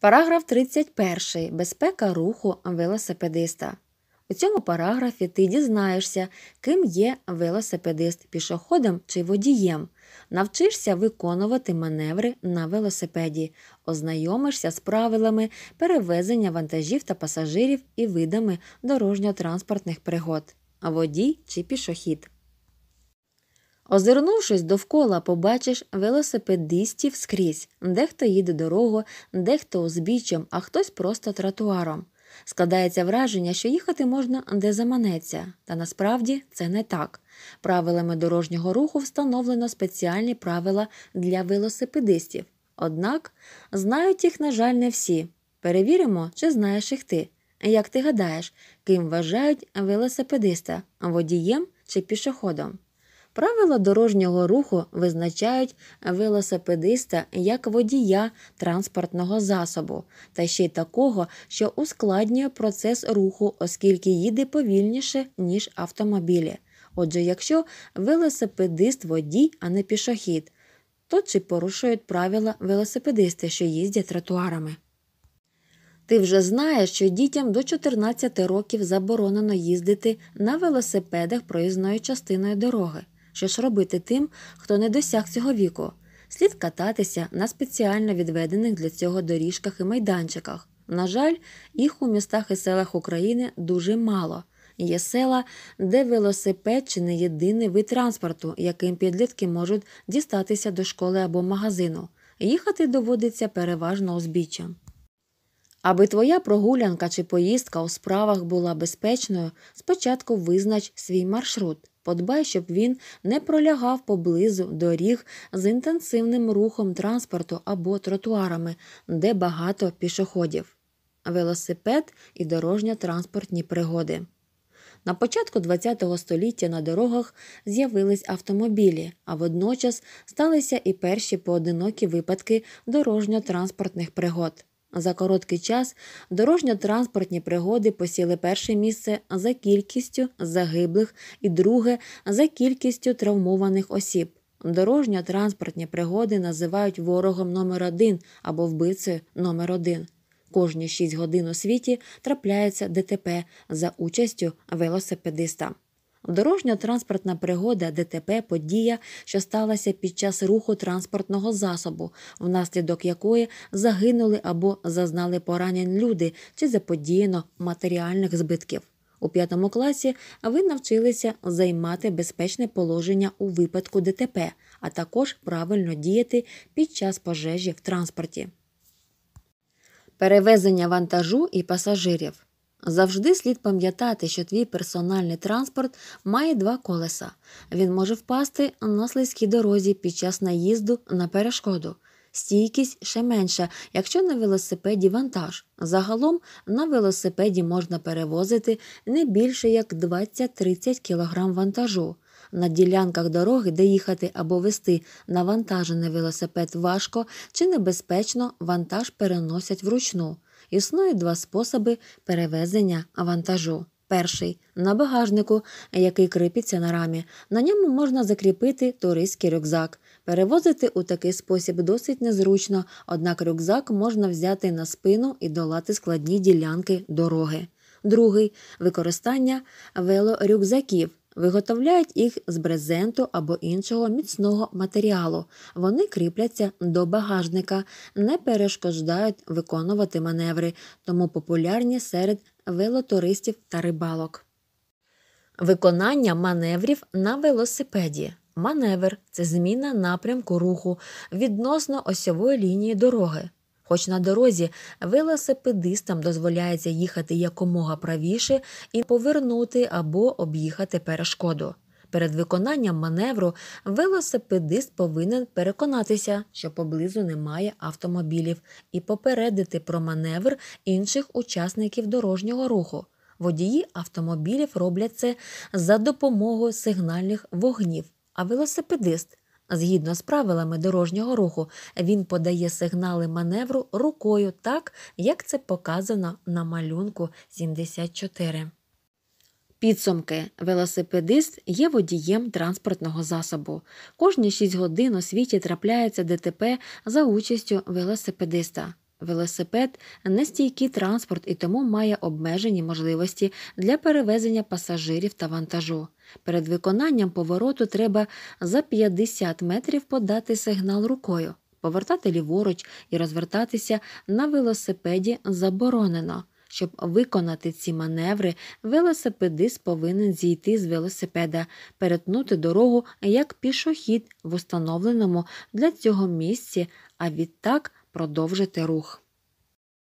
Параграф 31. Безпека руху велосипедиста. У цьому параграфі ти дізнаєшся, ким є велосипедист пішоходом чи водієм. Навчишся виконувати маневри на велосипеді, ознайомишся з правилами перевезення вантажів та пасажирів і видами дорожньо-транспортних пригод, водій чи пішохід. Озирнувшись довкола, побачиш велосипедистів скрізь, дехто їде дорогу, дехто узбіччям, а хтось просто тротуаром. Складається враження, що їхати можна де заманеться, та насправді це не так. Правилами дорожнього руху встановлено спеціальні правила для велосипедистів. Однак знають їх, на жаль, не всі. Перевіримо, чи знаєш їх ти. Як ти гадаєш, ким вважають велосипедиста водієм чи пішоходом? Правила дорожнього руху визначають велосипедиста як водія транспортного засобу, та ще й такого, що ускладнює процес руху, оскільки їде повільніше, ніж автомобілі. Отже, якщо велосипедист водій, а не пішохід, то чи порушують правила велосипедисти, що їздять тротуарами? Ти вже знаєш, що дітям до 14 років заборонено їздити на велосипедах проїзною частиною дороги. Що ж робити тим, хто не досяг цього віку? Слід кататися на спеціально відведених для цього доріжках і майданчиках. На жаль, їх у містах і селах України дуже мало. Є села, де велосипед чи не єдиний вид транспорту, яким підлітки можуть дістатися до школи або магазину. Їхати доводиться переважно узбіччям. Аби твоя прогулянка чи поїздка у справах була безпечною, спочатку визнач свій маршрут. Подбай, щоб він не пролягав поблизу доріг з інтенсивним рухом транспорту або тротуарами, де багато пішоходів, велосипед і дорожньо-транспортні пригоди. На початку ХХ століття на дорогах з'явились автомобілі, а водночас сталися і перші поодинокі випадки дорожньо-транспортних пригод. За короткий час дорожньо-транспортні пригоди посіли перше місце за кількістю загиблих і друге за кількістю травмованих осіб. Дорожньо-транспортні пригоди називають ворогом номер один або вбивцею номер один. Кожні 6 годин у світі трапляється ДТП за участю велосипедиста. Дорожньо-транспортна пригода ДТП подія, що сталася під час руху транспортного засобу, внаслідок якої загинули або зазнали поранень люди чи заподіяно матеріальних збитків. У п'ятому класі ви навчилися займати безпечне положення у випадку ДТП, а також правильно діяти під час пожежі в транспорті. Перевезення вантажу і пасажирів. Завжди слід пам'ятати, що твій персональний транспорт має два колеса. Він може впасти на слизькій дорозі під час наїзду на перешкоду. Стійкість ще менша, якщо на велосипеді вантаж. Загалом на велосипеді можна перевозити не більше як 20-30 кг вантажу. На ділянках дороги, де їхати або вести навантажений велосипед важко чи небезпечно, вантаж переносять вручну існує два способи перевезення вантажу. Перший на багажнику, який кріпиться на рамі. На ньому можна закріпити туристський рюкзак. Перевозити у такий спосіб досить незручно, однак рюкзак можна взяти на спину і долати складні ділянки дороги. Другий використання велорюкзаків. Виготовляють їх з брезенту або іншого міцного матеріалу. Вони кріпляться до багажника, не перешкоджають виконувати маневри, тому популярні серед велотуристів та рибалок. Виконання маневрів на велосипеді. Маневр це зміна напрямку руху відносно осьової лінії дороги. Хоч на дорозі велосипедистам дозволяється їхати якомога правіше і повернути або об'їхати перешкоду. Перед виконанням маневру велосипедист повинен переконатися, що поблизу немає автомобілів, і попередити про маневр інших учасників дорожнього руху. Водії автомобілів роблять це за допомогою сигнальних вогнів, а велосипедист Згідно з правилами дорожнього руху, він подає сигнали маневру рукою так, як це показано на малюнку 74. Підсумки велосипедист є водієм транспортного засобу. Кожні 6 годин у світі трапляється ДТП за участю велосипедиста. Велосипед нестійкий транспорт і тому має обмежені можливості для перевезення пасажирів та вантажу. Перед виконанням повороту треба за 50 метрів подати сигнал рукою, повертати ліворуч і розвертатися на велосипеді заборонено. Щоб виконати ці маневри, велосипедист повинен зійти з велосипеда, перетнути дорогу як пішохід в установленому для цього місці, а відтак продовжити рух.